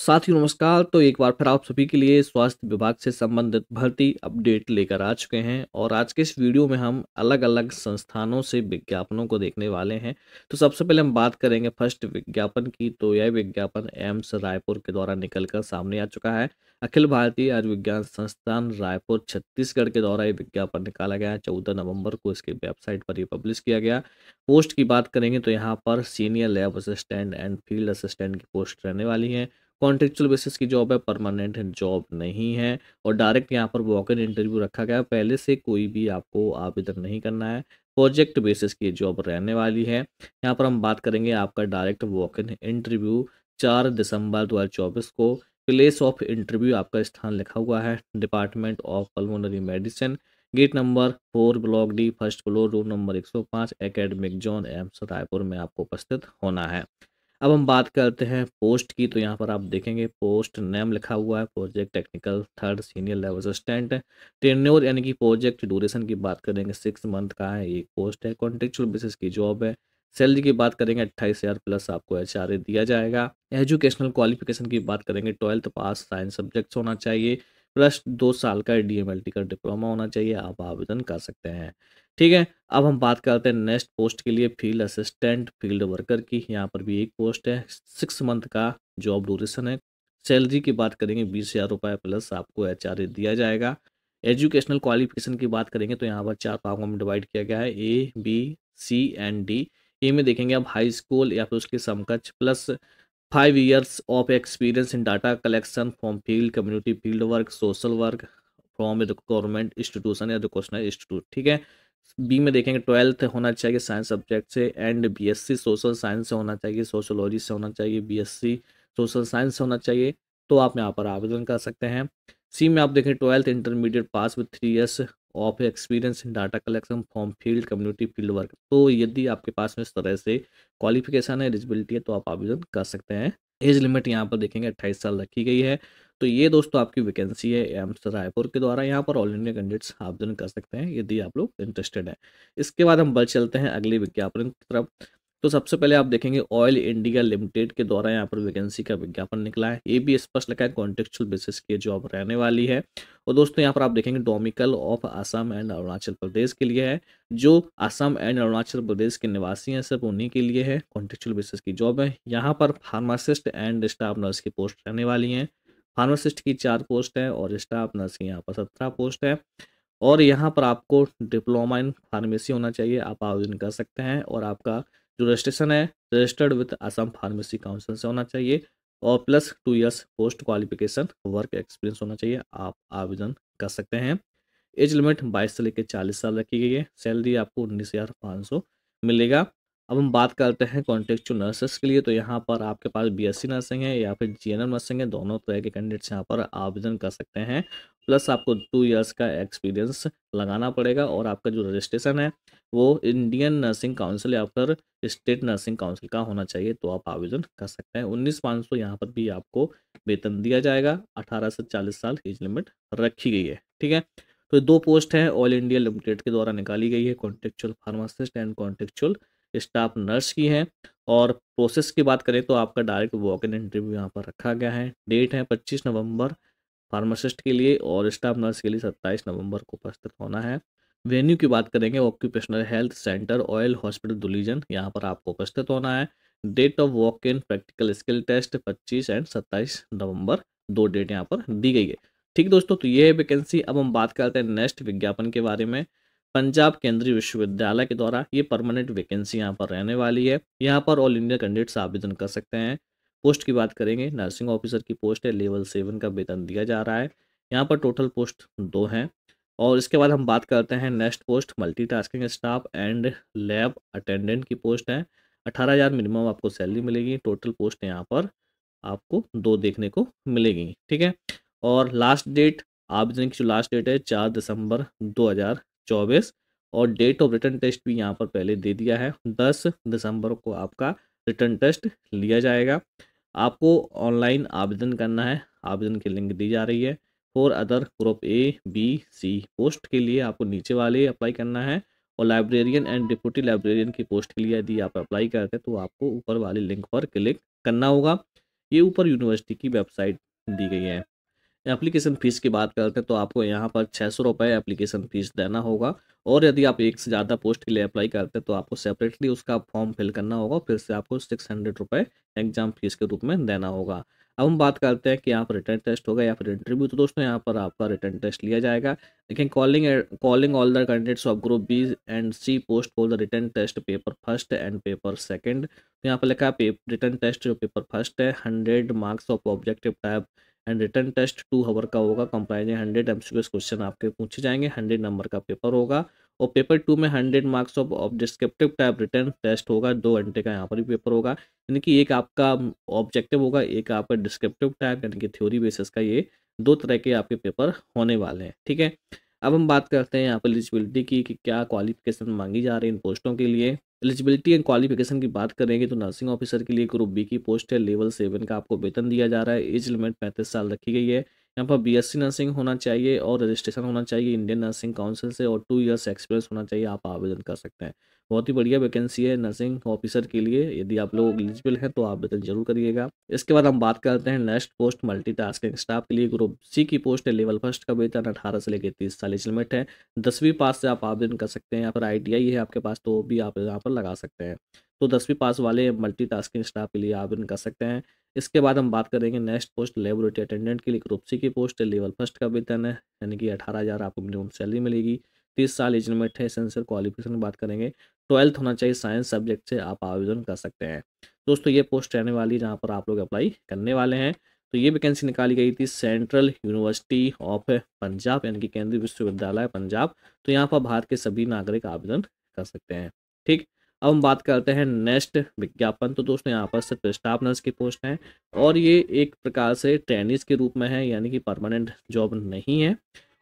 साथियों नमस्कार तो एक बार फिर आप सभी के लिए स्वास्थ्य विभाग से संबंधित भर्ती अपडेट लेकर आ चुके हैं और आज के इस वीडियो में हम अलग अलग संस्थानों से विज्ञापनों को देखने वाले हैं तो सबसे पहले हम बात करेंगे फर्स्ट विज्ञापन की तो यह विज्ञापन एम्स रायपुर के द्वारा निकलकर सामने आ चुका है अखिल भारतीय आयुर्विज्ञान संस्थान रायपुर छत्तीसगढ़ के द्वारा ये विज्ञापन निकाला गया है चौदह नवंबर को इसके वेबसाइट पर ये पब्लिश किया गया पोस्ट की बात करेंगे तो यहाँ पर senior lab assistant and field assistant की पोस्ट रहने वाली है कॉन्ट्रेक्चुअल बेसिस की जॉब है परमानेंट जॉब नहीं है और डायरेक्ट यहाँ पर वॉक इन इंटरव्यू रखा गया है पहले से कोई भी आपको आवेदन नहीं करना है प्रोजेक्ट बेसिस की जॉब रहने वाली है यहाँ पर हम बात करेंगे आपका डायरेक्ट वॉक इन इंटरव्यू चार दिसंबर दो को प्लेस ऑफ इंटरव्यू आपका स्थान लिखा हुआ है department of pulmonary medicine gate number four block D first floor room number 105 academic zone AIIMS Raipur में आपको उपस्थित होना है अब हम बात करते हैं पोस्ट की तो यहाँ पर आप देखेंगे पोस्ट नेम लिखा हुआ है project technical third senior level assistant tenure यानी कि प्रोजेक्ट ड्यूरेशन की बात करेंगे सिक्स मंथ का है ये पोस्ट है कॉन्ट्रेक्चुअल बेसिस की जॉब है सैलरी की बात करेंगे अट्ठाईस हज़ार प्लस आपको एच आर ए दिया जाएगा एजुकेशनल क्वालिफिकेशन की बात करेंगे ट्वेल्थ पास साइंस सब्जेक्ट्स होना चाहिए प्लस दो साल का डी एम का डिप्लोमा होना चाहिए आप आवेदन कर सकते हैं ठीक है अब हम बात करते हैं नेक्स्ट पोस्ट के लिए फील्ड असिस्टेंट फील्ड वर्कर की यहाँ पर भी एक पोस्ट है सिक्स मंथ का जॉब ड्यूरेशन है सैलरी की बात करेंगे बीस हज़ार रुपये प्लस आपको एच दिया जाएगा एजुकेशनल क्वालिफिकेशन की बात करेंगे तो यहाँ पर चार पागों में डिवाइड किया गया है A B C and D A में देखेंगे आप हाई स्कूल या फिर उसके समकक्ष plus five years of experience in data collection from field community field work social work from government institution या एजुकेशनल इंस्टीट्यूट ठीक है बी में देखेंगे ट्वेल्थ होना चाहिए साइंस सब्जेक्ट से एंड बीएससी सोशल साइंस से होना चाहिए सोशोलॉजी से होना चाहिए बीएससी सोशल साइंस से होना चाहिए तो आप यहाँ पर आवेदन कर सकते हैं सी में आप देखें twelfth intermediate pass with three years of experience in data collection form field community field work तो यदि आपके पास में इस तरह से क्वालिफिकेशन है एलिजिबिलिटी है तो आप आवेदन कर सकते हैं एज लिमिट यहाँ पर देखेंगे अट्ठाईस साल रखी गई है तो ये दोस्तों आपकी वैकेंसी है एम्स रायपुर के द्वारा यहाँ पर ऑल इंडिया कैंडिडेट्स आवेदन कर सकते हैं यदि आप लोग इंटरेस्टेड हैं इसके बाद हम बल चलते हैं अगले विज्ञापन की तरफ तो सबसे पहले आप देखेंगे ऑयल इंडिया लिमिटेड के द्वारा यहाँ पर वैकेंसी का विज्ञापन निकला है ये भी स्पष्ट लगा है कॉन्टेक्चुअल बेसिस की जॉब रहने वाली है और दोस्तों यहाँ पर आप देखेंगे domicile of Assam and Arunachal Pradesh के लिए है जो आसाम एंड अरुणाचल प्रदेश के निवासी हैं सिर्फ उन्हीं के लिए है कॉन्टेक्चुअल बेसिस की जॉब है यहाँ पर फार्मासिस्ट एंड स्टाफ नर्स की पोस्ट रहने वाली हैं फार्मासिस्ट की चार पोस्ट है और स्टाफ नर्स की यहाँ पर सत्रह पोस्ट है और यहाँ पर आपको डिप्लोमा इन फार्मेसी होना चाहिए आप आवेदन कर सकते हैं और आपका जो रजिस्ट्रेशन है registered with Assam pharmacy council से होना चाहिए और plus two years post qualification work experience होना चाहिए आप आवेदन कर सकते हैं एज लिमिट बाईस से लेकर चालीस साल रखी गई है सैलरी आपको उन्नीस हज़ार पाँच सौ मिलेगा अब हम बात करते हैं कॉन्ट्रेक्चुअल नर्सेस के लिए तो यहाँ पर आपके पास बीएससी नर्सिंग है या फिर जीएनएम नर्सिंग है दोनों तरह के कैंडिडेट्स यहाँ पर आवेदन कर सकते हैं प्लस आपको टू इयर्स का एक्सपीरियंस लगाना पड़ेगा और आपका जो रजिस्ट्रेशन है वो इंडियन नर्सिंग काउंसिल या फिर स्टेट नर्सिंग काउंसिल का होना चाहिए तो आप आवेदन कर सकते हैं उन्नीस पाँच सौ यहाँ पर भी आपको वेतन दिया जाएगा अठारह से चालीस साल एज लिमिट रखी गई है ठीक है तो दो पोस्ट हैं ऑल इंडिया लिमिटेड के द्वारा निकाली गई है contractual pharmacist and contractual staff nurse की है और प्रोसेस की बात करें तो आपका डायरेक्ट वॉक इन इंटरव्यू यहाँ पर रखा गया है डेट है पच्चीस नवंबर फार्मासिस्ट के लिए और स्टाफ नर्स के लिए सत्ताईस नवंबर को उपस्थित होना है वेन्यू की बात करेंगे occupational health centre oil hospital Duliajan यहाँ पर आपको उपस्थित होना है date of walk in practical skill test 25 and 27 November दो डेट यहाँ पर दी गई है ठीक दोस्तों तो ये है वैकेंसी अब हम बात करते हैं नेक्स्ट विज्ञापन के बारे में पंजाब केंद्रीय विश्वविद्यालय के द्वारा ये परमानेंट वैकेंसी यहाँ पर रहने वाली है यहाँ पर ऑल इंडिया कैंडिडेट्स आवेदन कर सकते हैं पोस्ट की बात करेंगे नर्सिंग ऑफिसर की पोस्ट है लेवल सेवन का वेतन दिया जा रहा है यहाँ पर टोटल पोस्ट दो हैं और इसके बाद हम बात करते हैं next post multitasking staff and lab attendant की पोस्ट है अठारह हज़ार मिनिमम आपको सैलरी मिलेगी टोटल पोस्ट यहाँ पर आपको दो देखने को मिलेगी ठीक है और लास्ट डेट आवेदन की जो लास्ट डेट है चार दिसंबर दो हज़ार चौबीस और डेट ऑफ रिटर्न टेस्ट भी यहाँ पर पहले दे दिया है दस दिसंबर को आपका रिटर्न टेस्ट लिया जाएगा आपको ऑनलाइन आवेदन करना है आवेदन की लिंक दी जा रही है for other group A B C post के लिए आपको नीचे वाले अप्लाई करना है और लाइब्रेरियन एंड डिप्यूटी लाइब्रेरियन की पोस्ट के लिए यदि आप अप्लाई करते हैं तो आपको ऊपर वाले लिंक पर क्लिक करना होगा ये ऊपर यूनिवर्सिटी की वेबसाइट दी गई है एप्लीकेशन फ़ीस की बात करते हैं तो आपको यहाँ पर छः सौ रुपये एप्लीकेशन फ़ीस देना होगा और यदि आप एक से ज़्यादा पोस्ट के लिए अप्लाई करते हैं तो आपको सेपरेटली उसका फॉर्म फिल करना होगा फिर से आपको सिक्स हंड्रेड रुपये एग्ज़ाम फ़ीस के रूप में देना होगा अब हम बात करते हैं कि यहाँ पर रिटर्न टेस्ट होगा या फिर इंटरव्यू तो दोस्तों यहाँ पर आपका रिटर्न टेस्ट लिया जाएगा लेकिन calling calling all the candidates of group B and C post for the written test paper first and paper second तो यहाँ पर लिखा है रिटर्न टेस्ट जो पेपर फर्स्ट है hundred marks of objective type and written test two hour का होगा comprising hundred M question आपके पूछे जाएंगे हंड्रेड नंबर का पेपर होगा और पेपर टू में hundred marks of of descriptive type written test होगा दो घंटे का यहाँ पर भी पेपर होगा यानी कि एक आपका ऑब्जेक्टिव होगा एक आपका डिस्क्रिप्टिव टाइप यानी कि थ्योरी बेसिस का ये दो तरह के आपके पेपर होने वाले हैं ठीक है अब हम बात करते हैं यहाँ पर एलिजिबिलिटी की कि क्या क्वालिफिकेशन मांगी जा रही है इन पोस्टों के लिए एलिजिबिलिटी एंड क्वालिफिकेशन की बात करेंगे तो नर्सिंग ऑफिसर के लिए ग्रुप बी की पोस्ट है लेवल सेवन का आपको वेतन दिया जा रहा है एज लिमिट पैंतीस साल रखी गई है यहाँ पर बीएससी नर्सिंग होना चाहिए और रजिस्ट्रेशन होना चाहिए इंडियन नर्सिंग काउंसिल से और टू ईयर्स एक्सपीरियंस होना चाहिए आप आवेदन कर सकते हैं बहुत ही बढ़िया वैकेंसी है नर्सिंग ऑफिसर के लिए यदि आप लोग एलिजिबल हैं तो आवेदन जरूर करिएगा इसके बाद हम बात करते हैं नेक्स्ट पोस्ट मल्टीटास्किंग स्टाफ के लिए ग्रुप सी की पोस्ट है लेवल फर्स्ट का वेतन अठारह से लेकर तीस साल एज लिमिट है दसवीं पास से आप आवेदन कर सकते हैं यहाँ पर आई है आपके पास तो भी आप यहाँ पर लगा सकते हैं तो दसवीं पास वाले मल्टी टास्किंग स्टाफ के लिए आवेदन कर सकते हैं इसके बाद हम बात करेंगे नेक्स्ट पोस्ट लेबोरेटरी अटेंडेंट के लिए ग्रुप सी की पोस्ट है लेवल फर्स्ट का वेतन है यानी कि अठारह हज़ार आपको मिनिमम सैलरी मिलेगी तीस साल एज लिमिट है सेंसर क्वालिफिकेशन बात करेंगे ट्वेल्थ होना चाहिए साइंस सब्जेक्ट से आप आवेदन कर सकते हैं दोस्तों ये पोस्ट रहने वाली है जहाँ पर आप लोग अप्लाई करने वाले हैं तो ये वैकेंसी निकाली गई थी सेंट्रल यूनिवर्सिटी ऑफ पंजाब यानी कि केंद्रीय विश्वविद्यालय पंजाब तो यहाँ पर भारत के सभी नागरिक आवेदन कर सकते हैं ठीक अब हम बात करते हैं नेक्स्ट विज्ञापन तो दोस्तों यहाँ पर सिर्फ स्टाफ नर्स की पोस्ट है और ये एक प्रकार से ट्रेनिज के रूप में है यानी कि परमानेंट जॉब नहीं है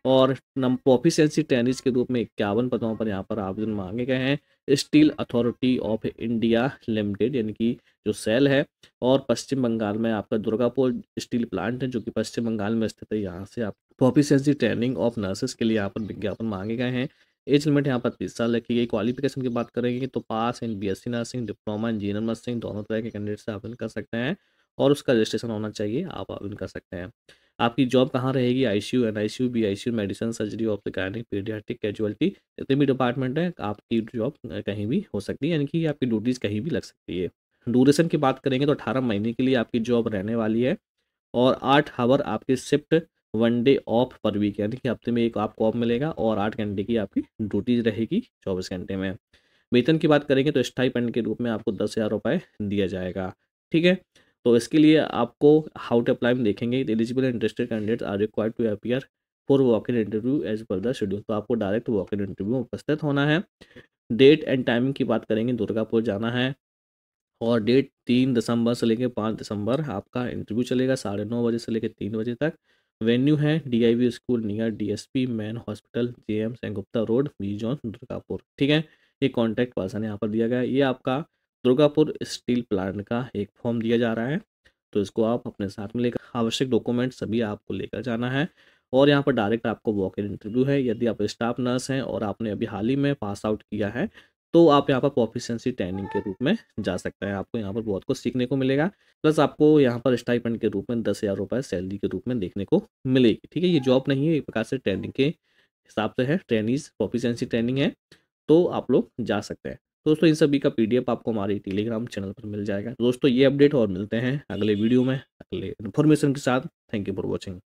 और नम प्रोफिशेंसी ट्रेनिज के रूप में इक्यावन पदों पर यहाँ पर आवेदन मांगे गए हैं Steel Authority of India Limited यानी कि जो सेल है और पश्चिम बंगाल में आपका दुर्गापुर स्टील प्लांट है जो कि पश्चिम बंगाल में स्थित है यहाँ से आप प्रोफिशेंसी ट्रेनिंग ऑफ नर्सेस के लिए यहाँ पर विज्ञापन मांगे गए हैं एज लिमिट यहाँ पर तीस साल रखी गई क्वालिफिकेशन की बात करेंगे तो pass in C nursing diploma engineer nursing दोनों तरह के कैंडिडेट से आवेदन कर सकते हैं और उसका रजिस्ट्रेशन होना चाहिए आप आवेदन कर सकते हैं आपकी जॉब कहाँ रहेगी I C U N I C U B I C U medicine surgery ऑप्टिकानिक पीडियाटिक कैजुअलिटी जितने भी डिपार्टमेंट है आपकी जॉब कहीं भी हो सकती है यानी कि आपकी ड्यूटीज़ कहीं भी लग सकती है ड्यूरेशन की बात करेंगे तो अठारह महीने के लिए आपकी जॉब रहने वाली है और आठ हावर आपकी shift one day off per week यानी कि हफ्ते में एक आपको ऑफ मिलेगा और आठ घंटे की आपकी ड्यूटीज रहेगी चौबीस घंटे में वेतन की बात करेंगे तो स्टाइपेंड के रूप में आपको दस हज़ार रुपये दिया जाएगा ठीक है तो इसके लिए आपको हाउ टू अप्लाई में देखेंगे eligible interested candidates are required to appear for walk in interview as per the schedule तो आपको डायरेक्ट वॉक इन इंटरव्यू में उपस्थित होना है डेट एंड टाइमिंग की बात करेंगे दुर्गापुर जाना है और डेट तीन दिसंबर से लेकर पाँच दिसंबर आपका इंटरव्यू चलेगा साढ़े नौ बजे से लेकर तीन बजे तक वेन्यू है DIV school near DSP main hospital J M Sengupta road V Durgapur ठीक है ये कॉन्टैक्ट पर्सन यहाँ पर दिया गया है ये आपका दुर्गापुर स्टील प्लांट का एक फॉर्म दिया जा रहा है तो इसको आप अपने साथ में लेकर आवश्यक डॉक्यूमेंट सभी आपको लेकर जाना है और यहाँ पर डायरेक्ट आपको वॉक इन इंटरव्यू है यदि आप स्टाफ नर्स हैं और आपने अभी हाल ही में पास आउट किया है तो आप यहाँ पर प्रोफिशेंसी ट्रेनिंग के रूप में जा सकते हैं आपको यहाँ पर बहुत कुछ सीखने को मिलेगा प्लस आपको यहाँ पर स्टाइपेंड के रूप में दस हज़ार रुपये सैलरी के रूप में देखने को मिलेगी ठीक है ये जॉब नहीं है एक प्रकार से ट्रेनिंग के हिसाब से है ट्रेनिज प्रोफिशेंसी ट्रेनिंग है तो आप लोग जा सकते हैं दोस्तों इन सभी का पी आपको हमारे टेलीग्राम चैनल पर मिल जाएगा दोस्तों ये अपडेट और मिलते हैं अगले वीडियो में अगले इन्फॉर्मेशन के साथ थैंक यू फॉर वॉचिंग